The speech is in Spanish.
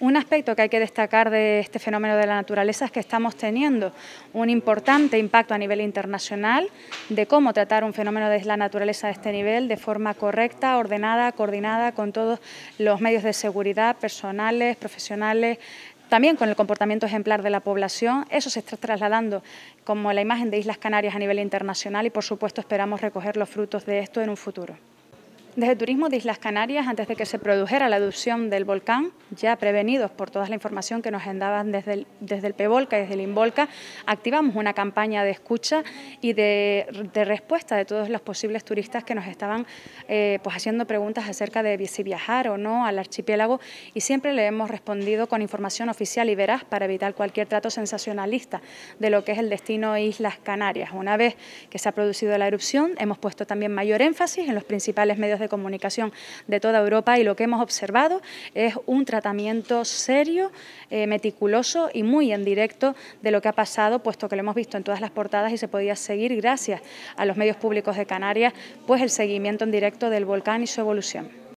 Un aspecto que hay que destacar de este fenómeno de la naturaleza es que estamos teniendo un importante impacto a nivel internacional de cómo tratar un fenómeno de la naturaleza a este nivel de forma correcta, ordenada, coordinada con todos los medios de seguridad, personales, profesionales, también con el comportamiento ejemplar de la población. Eso se está trasladando como la imagen de Islas Canarias a nivel internacional y, por supuesto, esperamos recoger los frutos de esto en un futuro. Desde Turismo de Islas Canarias, antes de que se produjera la erupción del volcán, ya prevenidos por toda la información que nos daban desde el, desde el PEVOLCA y desde el INVOLCA, activamos una campaña de escucha y de, respuesta de todos los posibles turistas que nos estaban eh, pues haciendo preguntas acerca de si viajar o no al archipiélago y siempre le hemos respondido con información oficial y veraz para evitar cualquier trato sensacionalista de lo que es el destino Islas Canarias. Una vez que se ha producido la erupción, hemos puesto también mayor énfasis en los principales medios de comunicación de toda Europa y lo que hemos observado es un tratamiento serio, eh, meticuloso y muy en directo de lo que ha pasado, puesto que lo hemos visto en todas las portadas y se podía seguir gracias a los medios públicos de Canarias, pues el seguimiento en directo del volcán y su evolución.